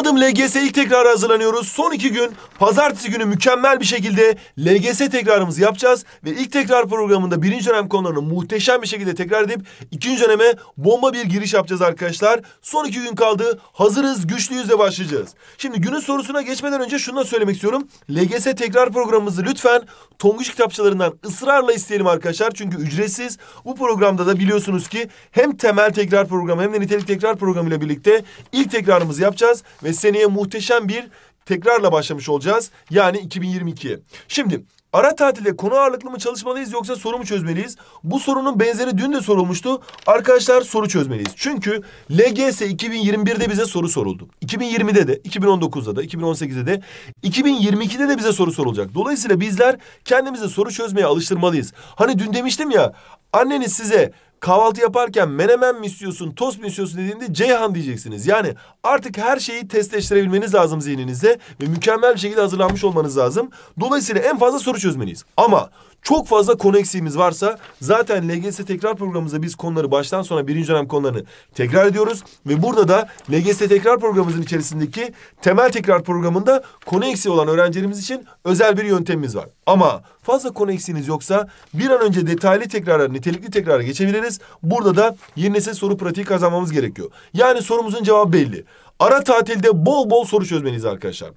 Adım LGS ilk tekrar hazırlanıyoruz. Son iki gün pazartesi günü mükemmel bir şekilde LGS tekrarımızı yapacağız. Ve ilk tekrar programında birinci dönem konularını muhteşem bir şekilde tekrar edip ikinci döneme bomba bir giriş yapacağız arkadaşlar. Son iki gün kaldı. Hazırız, güçlüyüz de başlayacağız. Şimdi günün sorusuna geçmeden önce şunu da söylemek istiyorum. LGS tekrar programımızı lütfen Tonguç kitapçılarından ısrarla isteyelim arkadaşlar. Çünkü ücretsiz. Bu programda da biliyorsunuz ki hem temel tekrar programı hem de nitelik tekrar programıyla birlikte ilk tekrarımızı yapacağız. Ve ve seneye muhteşem bir tekrarla başlamış olacağız. Yani 2022. Şimdi Ara tatilde konu ağırlıklı mı çalışmalıyız yoksa soru mu çözmeliyiz? Bu sorunun benzeri dün de sorulmuştu. Arkadaşlar soru çözmeliyiz. Çünkü LGS 2021'de bize soru soruldu. 2020'de de, 2019'da da, 2018'de de, 2022'de de bize soru sorulacak. Dolayısıyla bizler kendimize soru çözmeye alıştırmalıyız. Hani dün demiştim ya, anneniz size kahvaltı yaparken menemen mi istiyorsun, tost mu istiyorsun dediğinde Ceyhan diyeceksiniz. Yani artık her şeyi testleştirebilmeniz lazım zihninizde ve mükemmel bir şekilde hazırlanmış olmanız lazım. Dolayısıyla en fazla soru çözmeliyiz. Ama çok fazla konu eksiğimiz varsa zaten LGS tekrar programımızda biz konuları baştan sona birinci dönem konularını tekrar ediyoruz. Ve burada da LGS tekrar programımızın içerisindeki temel tekrar programında konu eksiği olan öğrencilerimiz için özel bir yöntemimiz var. Ama fazla konu eksiğiniz yoksa bir an önce detaylı tekrara, nitelikli tekrara geçebiliriz. Burada da yeni nesil soru pratiği kazanmamız gerekiyor. Yani sorumuzun cevabı belli. Ara tatilde bol bol soru çözmeliyiz arkadaşlar.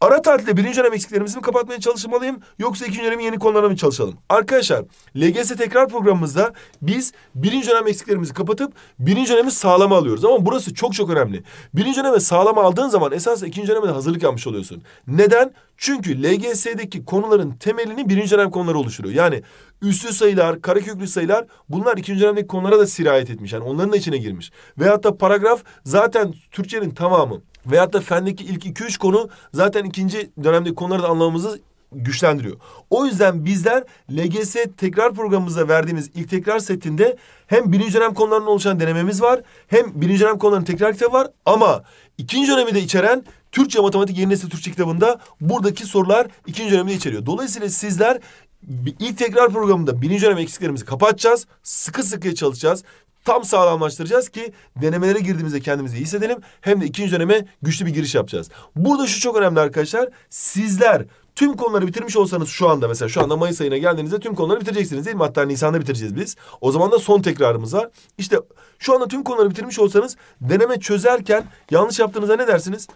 Ara tatilde birinci dönem eksiklerimizi mi kapatmaya çalışmalıyım yoksa ikinci dönem yeni konularına mı çalışalım? Arkadaşlar LGS tekrar programımızda biz birinci dönem eksiklerimizi kapatıp birinci dönemi sağlama alıyoruz. Ama burası çok çok önemli. Birinci döneme sağlama aldığın zaman esas ikinci döneme de hazırlık yapmış oluyorsun. Neden? Çünkü LGS'deki konuların temelini birinci dönem konuları oluşturuyor. Yani üstü sayılar, kareköklü sayılar bunlar ikinci dönemdeki konulara da sirayet etmiş. Yani onların da içine girmiş. Veyahut da paragraf zaten Türkçenin tamamı. Veyahut da fendeki ilk iki üç konu zaten ikinci dönemdeki konuları da anlamamızı güçlendiriyor. O yüzden bizler LGS tekrar programımıza verdiğimiz ilk tekrar setinde hem birinci dönem konularının oluşan denememiz var. Hem birinci dönem konularının tekrar kitabı var ama ikinci dönemi de içeren Türkçe Matematik Yeni Nesil Türkçe kitabında buradaki sorular ikinci dönemi de içeriyor. Dolayısıyla sizler ilk tekrar programında birinci dönem eksiklerimizi kapatacağız. Sıkı sıkıya çalışacağız tam sağlamlaştıracağız ki denemelere girdiğimizde kendimizi iyi hissedelim. Hem de ikinci döneme güçlü bir giriş yapacağız. Burada şu çok önemli arkadaşlar. Sizler Tüm konuları bitirmiş olsanız şu anda mesela şu anda Mayıs ayına geldiğinizde tüm konuları bitireceksiniz değil mi? Hatta Nisan'da bitireceğiz biz. O zaman da son tekrarımız var. İşte şu anda tüm konuları bitirmiş olsanız deneme çözerken yanlış yaptığınızda ne dersiniz?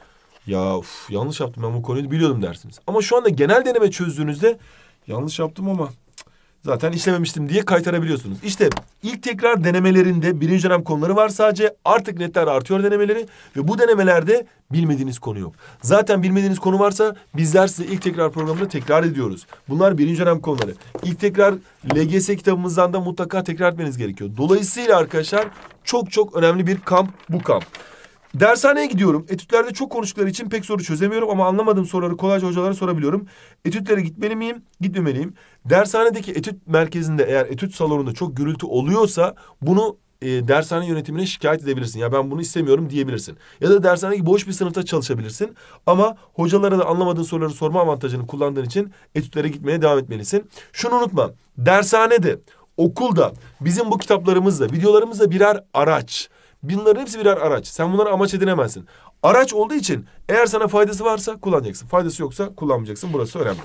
Ya uf, yanlış yaptım ben bu konuyu biliyordum dersiniz. Ama şu anda genel deneme çözdüğünüzde yanlış yaptım ama zaten işlememiştim diye kaytarabiliyorsunuz. İşte ilk tekrar denemelerinde birinci dönem konuları var sadece. Artık netler artıyor denemeleri ve bu denemelerde bilmediğiniz konu yok. Zaten bilmediğiniz konu varsa bizler size ilk tekrar programında tekrar ediyoruz. Bunlar birinci dönem konuları. İlk tekrar LGS kitabımızdan da mutlaka tekrar etmeniz gerekiyor. Dolayısıyla arkadaşlar çok çok önemli bir kamp bu kamp. Dershaneye gidiyorum. Etütlerde çok konuştukları için pek soru çözemiyorum ama anlamadığım soruları kolayca hocalara sorabiliyorum. Etütlere gitmeli miyim, gitmemeliyim? Dershanedeki etüt merkezinde eğer etüt salonunda çok gürültü oluyorsa bunu e, dershane yönetimine şikayet edebilirsin. Ya ben bunu istemiyorum diyebilirsin. Ya da dershanedeki boş bir sınıfta çalışabilirsin. Ama hocalara da anlamadığın soruları sorma avantajını kullandığın için etütlere gitmeye devam etmelisin. Şunu unutma. Dershanede, okulda bizim bu kitaplarımızla, videolarımızla birer araç Bunların hepsi birer araç. Sen bunlara amaç edinemezsin. Araç olduğu için eğer sana faydası varsa kullanacaksın. Faydası yoksa kullanmayacaksın. Burası önemli.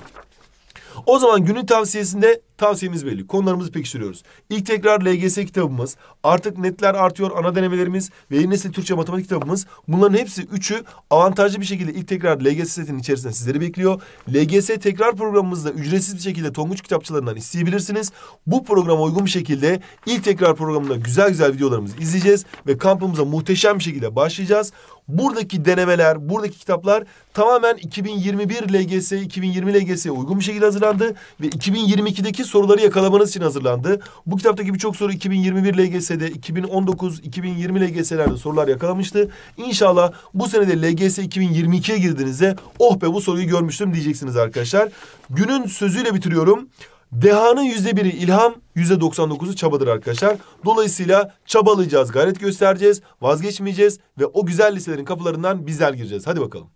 O zaman günün tavsiyesinde Tavsiyemiz belli. Konularımızı pekiştiriyoruz. İlk tekrar LGS kitabımız, artık netler artıyor ana denemelerimiz ve yeni nesil Türkçe matematik kitabımız. Bunların hepsi üçü avantajlı bir şekilde ilk tekrar LGS setinin içerisinde sizleri bekliyor. LGS tekrar programımızda ücretsiz bir şekilde Tonguç kitapçılarından isteyebilirsiniz. Bu programa uygun bir şekilde ilk tekrar programında güzel güzel videolarımızı izleyeceğiz ve kampımıza muhteşem bir şekilde başlayacağız. Buradaki denemeler, buradaki kitaplar tamamen 2021 LGS, 2020 LGS'ye uygun bir şekilde hazırlandı ve 2022'deki soruları yakalamanız için hazırlandı. Bu kitaptaki birçok soru 2021 LGS'de, 2019, 2020 LGS'lerde sorular yakalamıştı. İnşallah bu senede LGS 2022'ye girdiğinizde oh be bu soruyu görmüştüm diyeceksiniz arkadaşlar. Günün sözüyle bitiriyorum. Dehanın yüzde biri ilham, yüzde 99'u çabadır arkadaşlar. Dolayısıyla çabalayacağız, gayret göstereceğiz, vazgeçmeyeceğiz ve o güzel liselerin kapılarından bizler gireceğiz. Hadi bakalım.